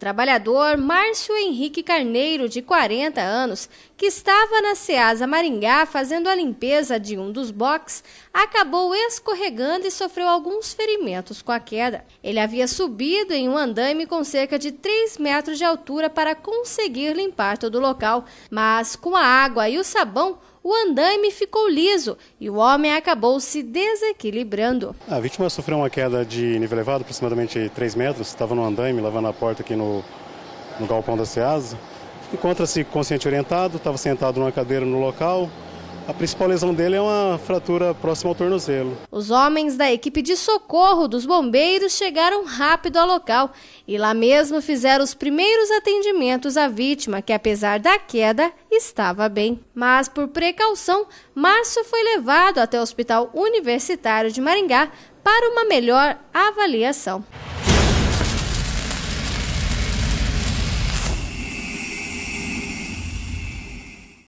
trabalhador Márcio Henrique Carneiro, de 40 anos, que estava na Ceasa Maringá fazendo a limpeza de um dos boxes, acabou escorregando e sofreu alguns ferimentos com a queda. Ele havia subido em um andaime com cerca de 3 metros de altura para conseguir limpar todo o local, mas com a água e o sabão, o andaime ficou liso e o homem acabou se desequilibrando. A vítima sofreu uma queda de nível elevado, aproximadamente 3 metros, estava no andaime, lavando a porta aqui no, no galpão da SEASA. Encontra-se consciente orientado, estava sentado numa cadeira no local, a principal lesão dele é uma fratura próxima ao tornozelo. Os homens da equipe de socorro dos bombeiros chegaram rápido ao local e lá mesmo fizeram os primeiros atendimentos à vítima, que apesar da queda estava bem. Mas por precaução, Márcio foi levado até o Hospital Universitário de Maringá para uma melhor avaliação.